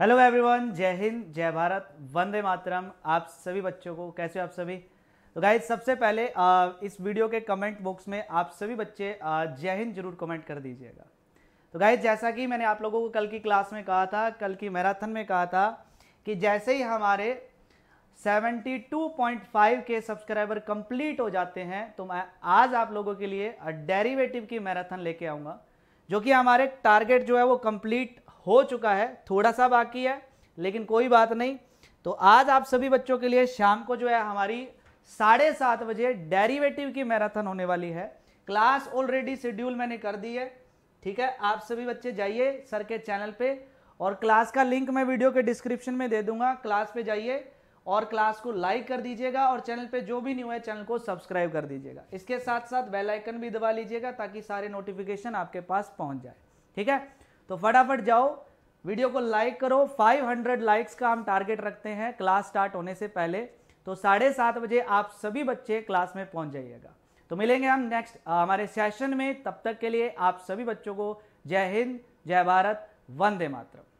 hello everyone जय हिंद जय भारत वंदे मातरम आप सभी बच्चों को कैसे हो आप सभी तो गाइज सबसे पहले आ, इस वीडियो के कमेंट बॉक्स में आप सभी बच्चे जय हिंद जरूर कमेंट कर दीजिएगा तो गाइज जैसा कि मैंने आप लोगों को कल की क्लास में कहा था कल की मैराथन में कहा था कि जैसे ही हमारे 72.5 के सब्सक्राइबर कंप्लीट हो जाते हैं तो मैं आज आप लोगों के लिए डेरिवेटिव की मैराथन लेके आऊँगा जो कि हमारे टारगेट जो है वो कंप्लीट हो चुका है थोड़ा सा बाकी है लेकिन कोई बात नहीं तो आज आप सभी बच्चों के लिए शाम को जो है हमारी साढ़े सात बजे डेरिवेटिव की मैराथन होने वाली है क्लास ऑलरेडी शेड्यूल मैंने कर दी है ठीक है आप सभी बच्चे जाइए सर के चैनल पे और क्लास का लिंक मैं वीडियो के डिस्क्रिप्शन में दे दूंगा क्लास पे जाइए और क्लास को लाइक कर दीजिएगा और चैनल पे जो भी न्यू है चैनल को सब्सक्राइब कर दीजिएगा इसके साथ साथ बेल आइकन भी दबा लीजिएगा ताकि सारे नोटिफिकेशन आपके पास पहुंच जाए ठीक है तो फटाफट जाओ वीडियो को लाइक करो 500 लाइक्स का हम टारगेट रखते हैं क्लास स्टार्ट होने से पहले तो साढ़े सात बजे आप सभी बच्चे क्लास में पहुंच जाइएगा तो मिलेंगे हम नेक्स्ट हमारे सेशन में तब तक के लिए आप सभी बच्चों को जय हिंद जय भारत वंदे मातरम